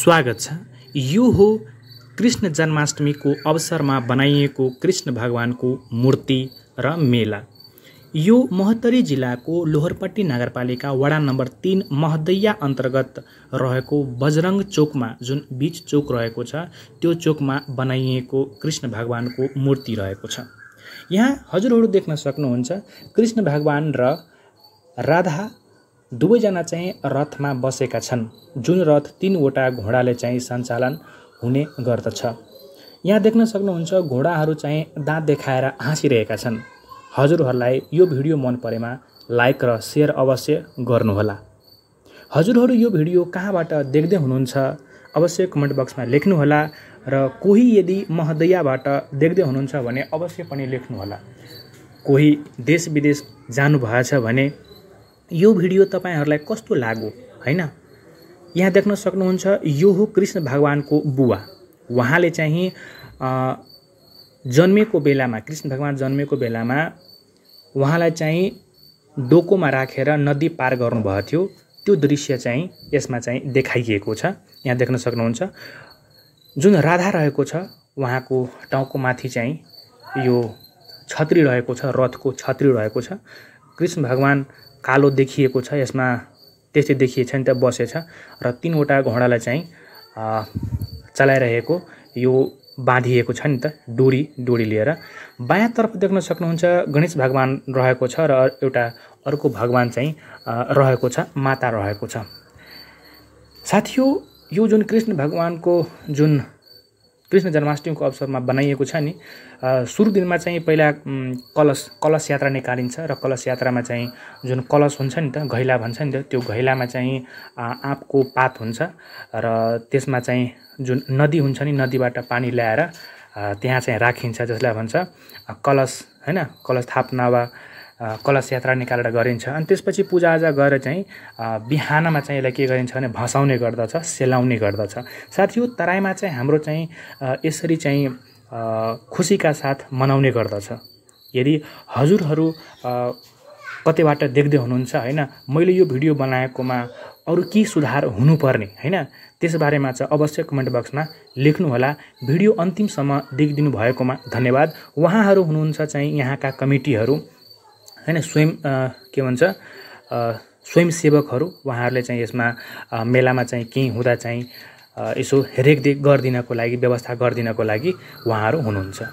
स्वागत छ यो हो कृष्ण जन्माष्टमीको अवसरमा बनाइएको कृष्ण भगवानको मूर्ति र मेला यो महोत्तरी जिल्लाको लोहरपट्टी नगरपालिका वडा नम्बर तिन महदैया अन्तर्गत रहेको बजरङ चोकमा जुन बिच चोक रहेको छ त्यो चोकमा बनाइएको कृष्ण भगवानको मूर्ति रहेको छ यहाँ हजुरहरू देख्न सक्नुहुन्छ कृष्ण भगवान र राधा दुवैजना चाहिँ रथमा बसेका छन् जुन रथ तिनवटा घोडाले चाहिँ सञ्चालन हुने गर्दछ यहाँ देख्न सक्नुहुन्छ घोडाहरू चाहिँ दाँत देखाएर हाँसिरहेका छन् हजुरहरूलाई यो भिडियो मन परेमा लाइक र सेयर अवश्य गर्नुहोला हजुरहरू यो भिडियो कहाँबाट देख्दै हुनुहुन्छ अवश्य कमेन्ट बक्समा लेख्नुहोला र कोही यदि महदयाबाट देख्दै हुनुहुन्छ भने अवश्य पनि लेख्नुहोला कोही देश विदेश जानुभएछ भने यो भिडियो तपाईँहरूलाई कस्तो लाग्यो होइन यहाँ देख्न सक्नुहुन्छ यो हो कृष्ण भगवान्को बुवा उहाँले चाहिँ जन्मेको बेलामा कृष्ण भगवान् जन्मेको बेलामा उहाँलाई चाहिँ डोकोमा राखेर नदी पार गर्नुभएको थियो त्यो दृश्य चाहिँ यसमा चाहिँ देखाइएको छ यहाँ देख्न सक्नुहुन्छ जुन राधा रहेको छ उहाँको टाउको माथि चाहिँ यो छत्री रहेको छ रथको छत्री रहेको छ कृष्ण भगवान् कालो देखिएको छ यसमा त्यस्तै देखिए नि त बसेछ र तिनवटा घोडालाई चाहिँ चलाइरहेको यो बाँधिएको छ नि त डोरी डोरी लिएर बायाँतर्फ देख्न सक्नुहुन्छ गणेश भगवान् रहेको छ र एउटा अर्को भगवान् चाहिँ रहेको छ माता रहेको छ साथीहरू यो जुन कृष्ण भगवान्को जुन कृष्ण जन्माष्टमीको अवसरमा बनाइएको छ नि सुरु दिनमा चाहिँ पहिला कलश कलश यात्रा निकालिन्छ र कलश यात्रामा चाहिँ जुन कलश हुन्छ नि त घैला भन्छ नि त त्यो घैलामा चाहिँ आँपको पात हुन्छ र त्यसमा चाहिँ जुन नदी हुन्छ नि नदीबाट पानी ल्याएर त्यहाँ चाहिँ राखिन्छ जसलाई भन्छ कलश होइन कलश थापना वा कलश यात्रा निकालेर गरिन्छ अनि त्यसपछि पूजाआजा गरेर चाहिँ बिहानमा चाहिँ यसलाई के गरिन्छ भने भसाउने गर्दछ सेलाउने गर्दछ साथ यो तराईमा चाहिँ हाम्रो चाहिँ यसरी चाहिँ खुसीका साथ मनाउने गर्दछ यदि हजुरहरू कतैबाट देख्दै हुनुहुन्छ होइन मैले यो भिडियो बनाएकोमा अरू के सुधार हुनुपर्ने होइन त्यसबारेमा चाहिँ अवश्य कमेन्ट बक्समा लेख्नुहोला भिडियो अन्तिमसम्म देखिदिनु भएकोमा धन्यवाद उहाँहरू हुनुहुन्छ चाहिँ यहाँका कमिटीहरू होइन स्वयं के भन्छ स्वयंसेवकहरू उहाँहरूले चाहिँ यसमा मेलामा चाहिँ केही हुँदा चाहिँ यसो रेखदेख गरिदिनको लागि व्यवस्था गरिदिनको लागि उहाँहरू हुनुहुन्छ